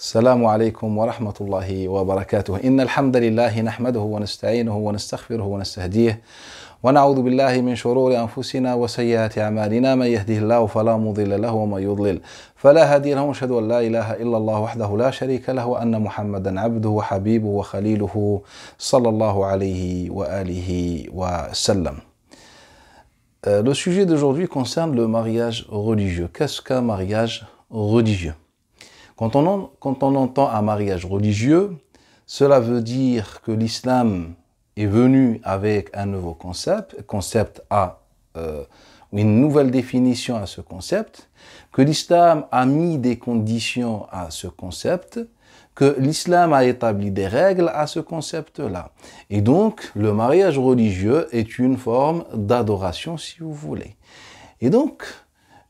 السلام عليكم ورحمة الله وبركاته إن الحمد لله نحمده ونستعينه ونستغفره ونستهديه ونعوذ بالله من شرور أنفسنا وسيئات أعمالنا من يهده الله فلا مضل له ومن يضلل فلا هادي له أشهد أن لا إله إلا الله وحده لا شريك له وأن محمدا عبده وحبيبه وخليله صلى الله عليه وآله وسلم euh, Le sujet d'aujourd'hui concerne le mariage religieux. Qu'est-ce qu'un mariage religieux Quand on, entend un mariage religieux, cela veut dire que l'islam est venu avec un nouveau concept, concept à euh, une nouvelle définition à ce concept, que l'islam a mis des conditions à ce concept, que l'islam a établi des règles à ce concept-là. Et donc, le mariage religieux est une forme d'adoration, si vous voulez. Et donc,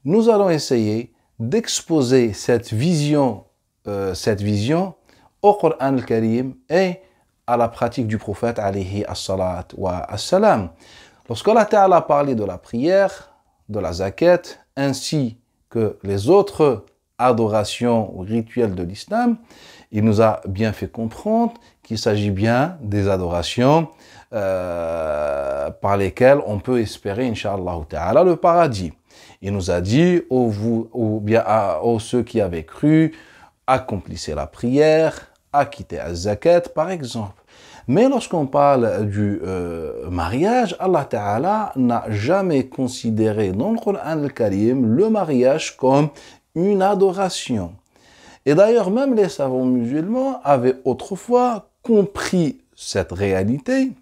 nous allons essayer d'exposer cette vision euh, cette vision au Coran karim et à la pratique du prophète alayhi as-salat wa as-salam. Ta'ala a parlé de la prière, de la zakat, ainsi que les autres adorations ou rituels de l'islam, il nous a bien fait comprendre qu'il s'agit bien des adorations euh, par lesquelles on peut espérer, Inch'Allah Ta'ala, le paradis. Il nous a dit, aux vous, bien, aux ceux qui avaient cru, accomplissez la prière, acquittez la zakat, par exemple. Mais lorsqu'on parle du euh, mariage, Allah Ta'ala n'a jamais considéré dans le Quran al-Karim le mariage comme une adoration. Et d'ailleurs, même les savants musulmans avaient autrefois compris cette réalité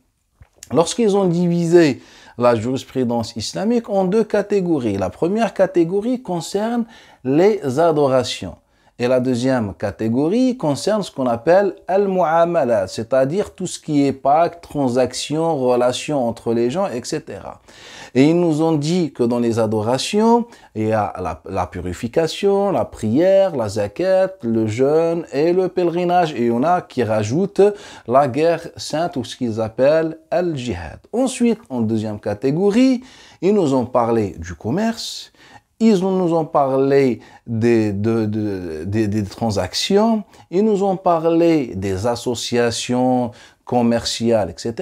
lorsqu'ils ont divisé la jurisprudence islamique en deux catégories. La première catégorie concerne les adorations. Et la deuxième catégorie concerne ce qu'on appelle al muamalat cest c'est-à-dire tout ce qui est pacte, transactions, relations entre les gens, etc. Et ils nous ont dit que dans les adorations, il y a la, la purification, la prière, la zakat, le jeûne et le pèlerinage. Et il y en a qui rajoutent la guerre sainte ou ce qu'ils appellent al-jihad. Ensuite, en deuxième catégorie, ils nous ont parlé du commerce, ils nous ont parlé des, des transactions, ils nous ont parlé des associations commerciales, etc.,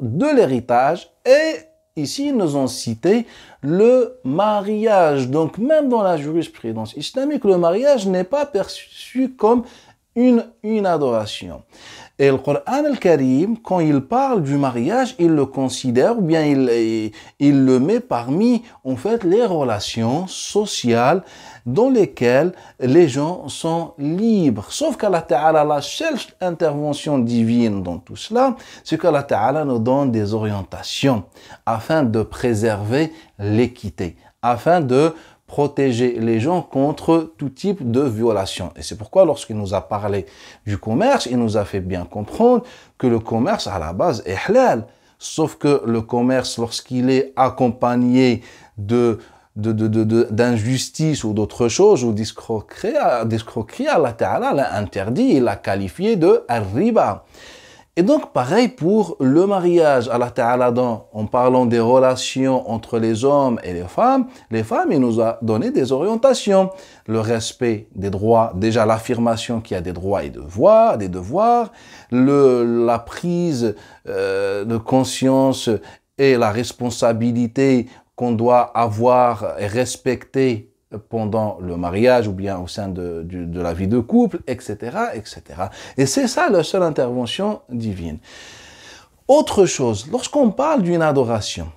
de l'héritage, et ici, ils nous ont cité le mariage. Donc, même dans la jurisprudence islamique, le mariage n'est pas perçu comme une, une adoration. Et le Coran al-Karim, quand il parle du mariage, il le considère ou bien il, il le met parmi, en fait, les relations sociales dans lesquelles les gens sont libres. Sauf qu'Allah Ta'ala, la seule intervention divine dans tout cela, c'est qu'Allah Ta'ala nous donne des orientations afin de préserver l'équité, afin de protéger les gens contre tout type de violation. Et c'est pourquoi lorsqu'il nous a parlé du commerce, il nous a fait bien comprendre que le commerce à la base est halal. Sauf que le commerce, lorsqu'il est accompagné de d'injustice de, de, ou d'autres choses ou d'escroquerie, Allah Ta'ala l'a interdit, il l'a qualifié de riba. Et donc, pareil pour le mariage. à Allah Ta'ala, en parlant des relations entre les hommes et les femmes, les femmes, il nous a donné des orientations. Le respect des droits, déjà l'affirmation qu'il y a des droits et devoirs, des devoirs, la prise euh, de conscience et la responsabilité qu'on doit avoir et respecter pendant le mariage ou bien au sein de, la vie de couple, etc., etc. Et c'est ça la seule intervention divine. Autre chose, lorsqu'on parle d'une adoration,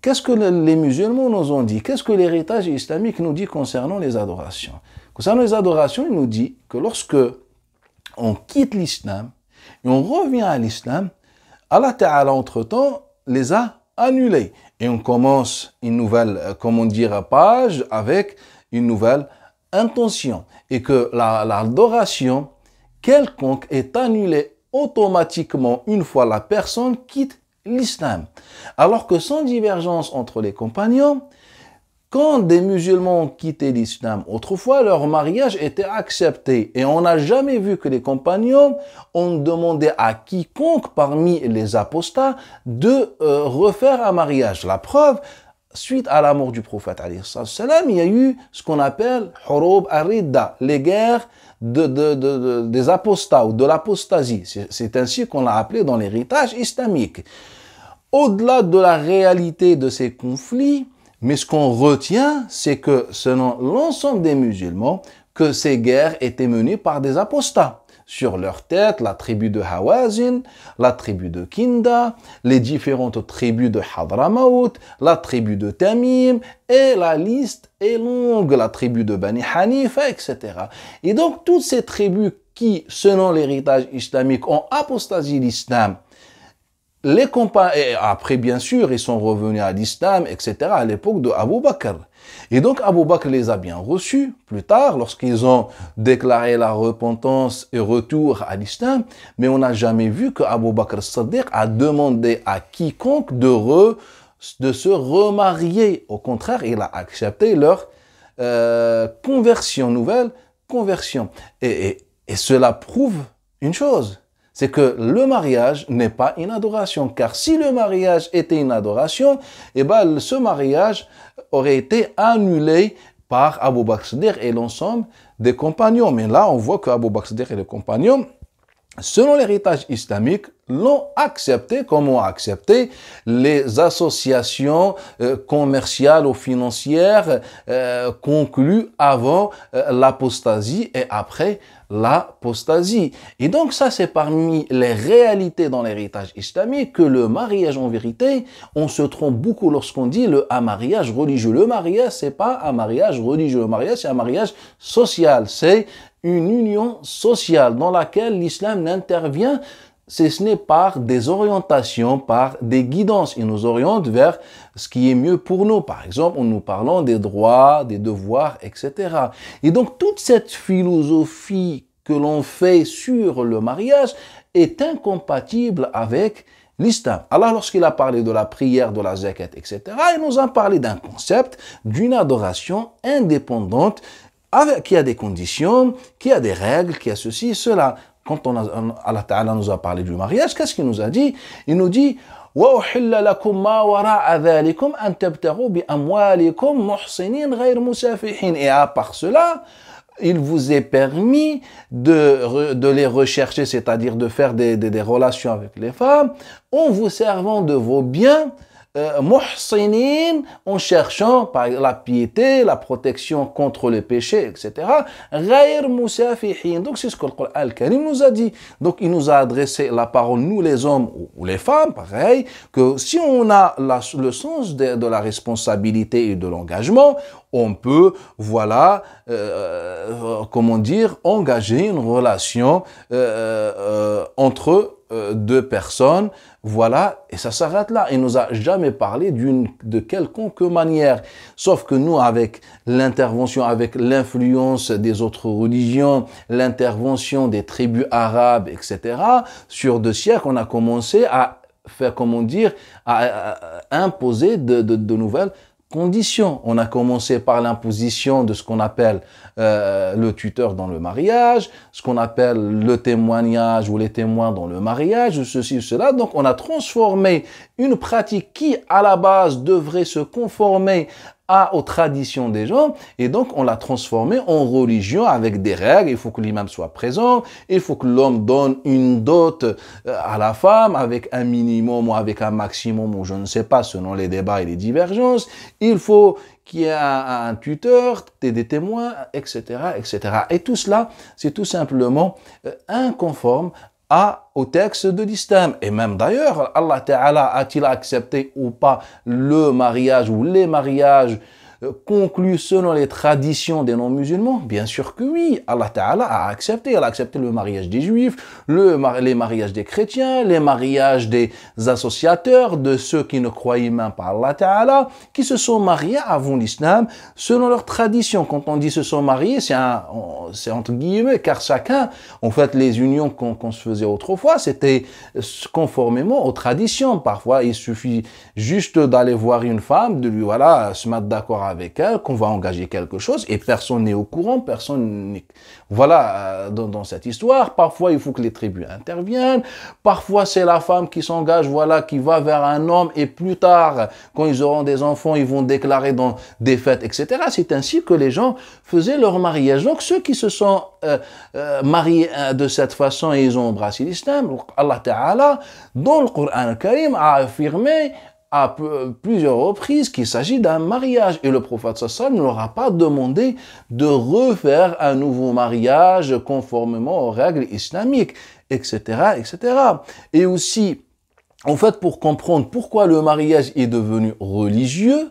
qu'est-ce que les musulmans nous ont dit Qu'est-ce que l'héritage islamique nous dit concernant les adorations Concernant les adorations, il nous dit que lorsque on quitte l'islam et on revient à l'islam, Allah Ta'ala, entre-temps, les a annulés. Et on commence une nouvelle, euh, comment dire, page avec une nouvelle intention. Et que l'adoration quelconque est annulée automatiquement une fois la personne quitte l'islam. Alors que sans divergence entre les compagnons, quand des musulmans quittaient quitté l'islam, autrefois leur mariage était accepté et on n'a jamais vu que les compagnons ont demandé à quiconque parmi les apostats de euh, refaire un mariage. La preuve, suite à la mort du prophète, il y a eu ce qu'on appelle Arida, les guerres des apostats ou de l'apostasie. C'est ainsi qu'on l'a appelé dans l'héritage islamique. Au-delà de la réalité de ces conflits, mais ce qu'on retient, c'est que selon l'ensemble des musulmans, que ces guerres étaient menées par des apostats. Sur leur tête, la tribu de Hawazin, la tribu de Kinda, les différentes tribus de Hadramaut, la tribu de Tamim, et la liste est longue, la tribu de Bani Hanifa, etc. Et donc toutes ces tribus qui, selon l'héritage islamique, ont apostasié l'islam, les et après bien sûr, ils sont revenus à l'islam, etc., à l'époque de Abu Bakr. Et donc Abu Bakr les a bien reçus plus tard, lorsqu'ils ont déclaré la repentance et retour à l'islam, mais on n'a jamais vu que Abu Bakr Sadiq a demandé à quiconque de, de se remarier. Au contraire, il a accepté leur euh, conversion nouvelle, conversion. et cela prouve une chose, c'est que le mariage n'est pas une adoration. Car si le mariage était une adoration, eh ben, ce mariage aurait été annulé par Abu Bakr et l'ensemble des compagnons. Mais là, on voit que Abu Bakr et les compagnons, selon l'héritage islamique, l'ont accepté comme ont accepté les associations euh, commerciales ou financières euh, conclues avant euh, l'apostasie et après l'apostasie. Et donc ça, c'est parmi les réalités dans l'héritage islamique que le mariage en vérité, on se trompe beaucoup lorsqu'on dit le un mariage religieux. Le mariage, c'est pas un mariage religieux. Le mariage, c'est un mariage social. C'est une union sociale dans laquelle l'islam n'intervient si ce n'est par des orientations, par des guidances. Il nous oriente vers ce qui est mieux pour nous. Par exemple, en nous parlant des droits, des devoirs, etc. Et donc, toute cette philosophie que l'on fait sur le mariage est incompatible avec l'islam. Alors, lorsqu'il a parlé de la prière, de la zakat, etc., il nous a parlé d'un concept, d'une adoration indépendante, avec, qui a des conditions, qui a des règles, qui a ceci, cela. Quand on a, Allah Ta'ala nous a parlé du mariage, qu'est-ce qu'il nous a dit Il nous dit et à part cela il vous est permis de, de les rechercher, c'est-à-dire de faire des, des relations avec les femmes, en vous servant de vos biens euh, en cherchant par la piété, la protection contre les péchés, etc. Donc c'est ce que le nous a dit. Donc il nous a adressé la parole, nous les hommes ou les femmes, pareil, que si on a le sens de, la responsabilité et de l'engagement, on peut, voilà, euh, euh, comment dire, engager une relation entre eux. Euh, deux personnes, voilà, et ça s'arrête là. Il nous a jamais parlé d'une de quelconque manière. Sauf que nous, avec l'intervention, avec l'influence des autres religions, l'intervention des tribus arabes, etc., sur deux siècles, on a commencé à faire, comment dire, à, imposer de, de, de nouvelles conditions. On a commencé par l'imposition de ce qu'on appelle euh, le tuteur dans le mariage, ce qu'on appelle le témoignage ou les témoins dans le mariage, ou ceci ou cela. Donc on a transformé une pratique qui, à la base, devrait se conformer aux traditions des gens. Et donc, on l'a transformé en religion avec des règles. Il faut que l'imam soit présent. Il faut que l'homme donne une dot euh, à la femme avec un minimum ou avec un maximum ou je ne sais pas, selon les débats et les divergences. Il faut qu'il y ait un, un tuteur, des témoins, etc., etc. Et tout cela, c'est tout simplement euh, inconforme à, au texte de l'islam. Et même d'ailleurs, Allah Ta'ala a-t-il accepté ou pas le mariage ou les mariages conclue selon les traditions des non-musulmans Bien sûr que oui. Allah Ta'ala a accepté. Elle a accepté le mariage des juifs, le, les mariages des chrétiens, les mariages des associateurs, de ceux qui ne croyaient même pas Allah Ta'ala, qui se sont mariés avant l'islam selon leurs traditions. Quand on dit se sont mariés, c'est entre guillemets, car chacun, en fait, les unions qu'on se faisait autrefois, c'était conformément aux traditions. Parfois, il suffit juste d'aller voir une femme, de lui, voilà, se mettre d'accord avec elle, qu'on va engager quelque chose, et personne n'est au courant, personne n'est... Voilà, euh, dans, cette histoire, parfois il faut que les tribus interviennent, parfois c'est la femme qui s'engage, voilà, qui va vers un homme, et plus tard, quand ils auront des enfants, ils vont déclarer dans des fêtes, etc. C'est ainsi que les gens faisaient leur mariage. Donc ceux qui se sont euh, euh, mariés de cette façon, et ils ont embrassé l'islam, Allah Ta'ala, dans le Coran Karim, a affirmé à euh, plusieurs reprises qu'il s'agit d'un mariage. Et le prophète Sassan ne leur a pas demandé de refaire un nouveau mariage conformément aux règles islamiques, etc., etc. Et aussi, en fait, pour comprendre pourquoi le mariage est devenu religieux,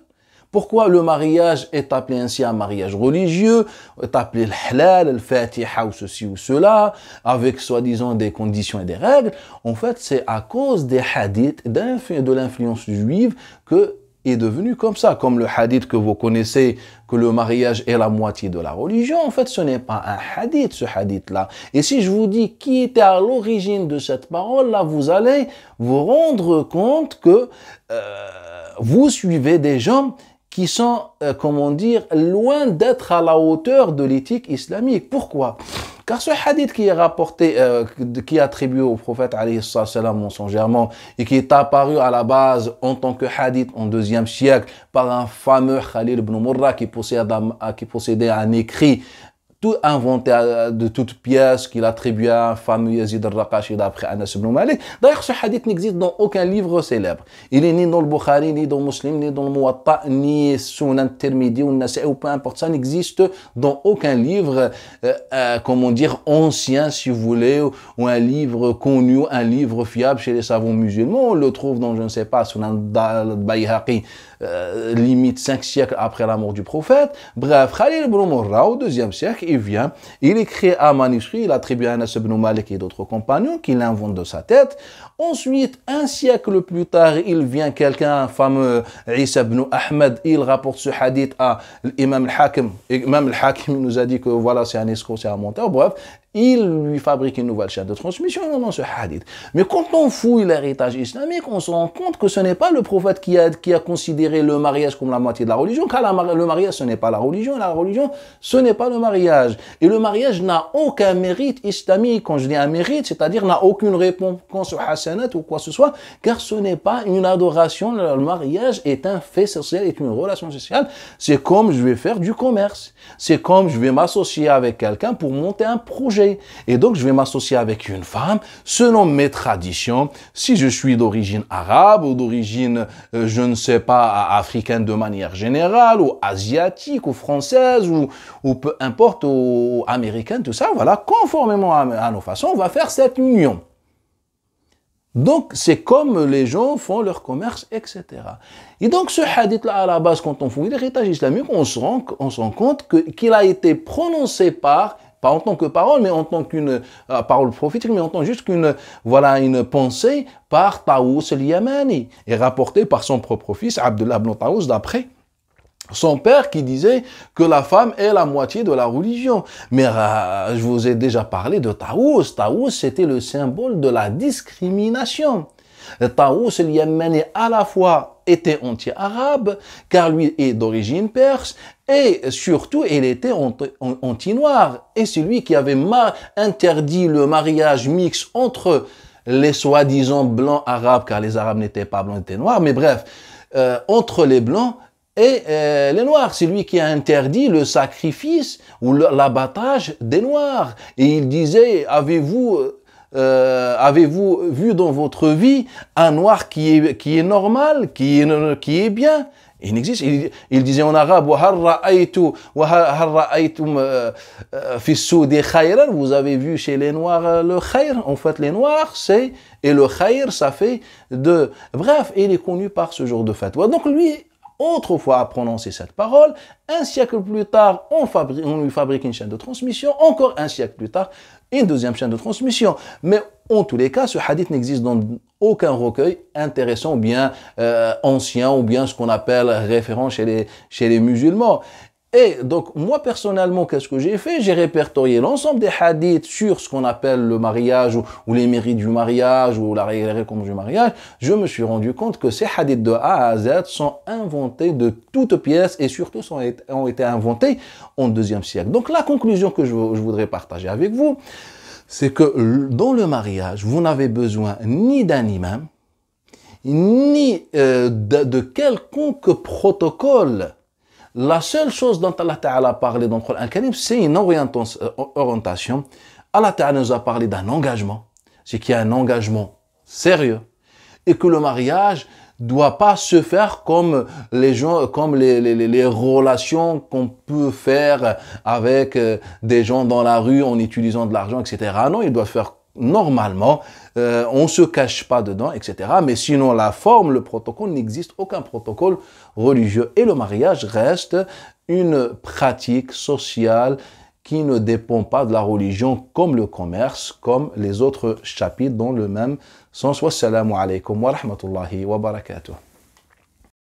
pourquoi le mariage est appelé ainsi un mariage religieux, est appelé le halal, le fatiha ou ceci ou cela, avec soi-disant des conditions et des règles En fait, c'est à cause des hadiths, de l'influence juive, que est devenu comme ça, comme le hadith que vous connaissez, que le mariage est la moitié de la religion. En fait, ce n'est pas un hadith, ce hadith-là. Et si je vous dis qui était à l'origine de cette parole-là, vous allez vous rendre compte que euh, vous suivez des gens qui sont, euh, comment dire, loin d'être à la hauteur de l'éthique islamique. Pourquoi Car ce hadith qui est rapporté, euh, qui est attribué au prophète salam mensongèrement et qui est apparu à la base en tant que hadith en deuxième siècle par un fameux Khalil ibn Murrah qui qui possédait un écrit tout inventé euh, de toute pièce qu'il attribue à un fameux Yazid al-Raqashi d'après Anas ibn Malik. D'ailleurs, ce hadith n'existe dans aucun livre célèbre. Il est ni dans le Bukhari, ni dans le Muslim, ni dans le Muwatta, ni son intermédiaire ou sait ou peu importe, ça n'existe dans aucun livre, euh, euh, comment dire, ancien si vous voulez, ou, un livre connu, un livre fiable chez les savants musulmans. On le trouve dans, je ne sais pas, Sunan al-Bayhaqi, euh, limite cinq siècles après la mort du prophète. Bref, Khalil ibn al-Murra au deuxième siècle, il vient, il écrit un manuscrit, il attribue à Anas ibn Malik et d'autres compagnons, qui l'inventent de sa tête. Ensuite, un siècle plus tard, il vient quelqu'un, fameux Isa ibn Ahmed, il rapporte ce hadith à l'imam al-Hakim. Imam al-Hakim nous a dit que voilà, c'est un escroc, c'est un monteur, Bref, il lui fabrique une nouvelle chaîne de transmission dans ce hadith. Mais quand on fouille l'héritage islamique, on se rend compte que ce n'est pas le prophète qui a, considéré le mariage comme la moitié de la religion, car le mariage ce n'est pas la religion, la religion ce n'est pas le mariage. Et le mariage n'a aucun mérite islamique. Quand je dis un mérite, c'est-à-dire n'a aucune réponse hasanat ou quoi que ce soit, car ce n'est pas une adoration. Le mariage est un fait social, est une relation sociale. C'est comme je vais faire du commerce. C'est comme je vais m'associer avec quelqu'un pour monter un projet et donc, je vais m'associer avec une femme selon mes traditions. Si je suis d'origine arabe ou d'origine, euh, je ne sais pas, africaine de manière générale, ou asiatique, ou française, ou, peu importe, ou, américaine, tout ça, voilà, conformément à, nos façons, on va faire cette union. Donc, c'est comme les gens font leur commerce, etc. Et donc, ce hadith-là, à la base, quand on fouille l'héritage islamique, on se rend, on se rend compte qu'il a été prononcé par pas en tant que parole, mais en tant qu'une euh, parole prophétique, mais en tant juste qu'une voilà une pensée par Taous Liamani. yamani et rapportée par son propre fils Abdullah ibn Taous d'après son père qui disait que la femme est la moitié de la religion. Mais euh, je vous ai déjà parlé de Taous. Taous, c'était le symbole de la discrimination. Taous, a mené à la fois était anti-arabe, car lui est d'origine perse, et surtout, il était anti-noir. Et c'est lui qui avait interdit le mariage mixte entre les soi-disant blancs arabes, car les arabes n'étaient pas blancs, étaient noirs, mais bref, euh, entre les blancs et euh, les noirs. C'est lui qui a interdit le sacrifice ou l'abattage des noirs. Et il disait, avez-vous euh, euh, avez-vous vu dans votre vie un noir qui est, qui est normal, qui est, qui est bien Il n'existe. Il, disait en arabe, euh, euh, vous avez vu chez les noirs le khair. En fait, les noirs, c'est, et le khair, ça fait de. Bref, il est connu par ce genre de fête Donc lui, autrefois à prononcer cette parole. Un siècle plus tard, on, lui fabrique une chaîne de transmission. Encore un siècle plus tard, une deuxième chaîne de transmission. Mais en tous les cas, ce hadith n'existe dans aucun recueil intéressant ou bien euh, ancien ou bien ce qu'on appelle référent chez les musulmans. Et donc, moi personnellement, qu'est-ce que j'ai fait J'ai répertorié l'ensemble des hadiths sur ce qu'on appelle le mariage ou, les mérites du mariage ou la récompense du mariage. Je me suis rendu compte que ces hadiths de A à Z sont inventés de toutes pièces et surtout ont été inventés en deuxième siècle. Donc, la conclusion que je, voudrais partager avec vous, c'est que dans le mariage, vous n'avez besoin ni d'un imam, ni euh, de, de quelconque protocole la seule chose dont Allah Ta'ala a parlé dans le Coran Karim, c'est une euh, orientation. Allah Ta'ala nous a parlé d'un engagement. C'est qu'il y a un engagement sérieux. Et que le mariage doit pas se faire comme les gens, comme les relations qu'on peut faire avec euh, des gens dans la rue en utilisant de l'argent, etc. Non, il doit faire normalement, euh, on ne se cache pas dedans, etc. Mais sinon, la forme, le protocole, n'existe aucun protocole religieux. Et le mariage reste une pratique sociale qui ne dépend pas de la religion comme le commerce, comme les autres chapitres dans le même sens. Wassalamu alaikum wa rahmatullahi wa barakatuh.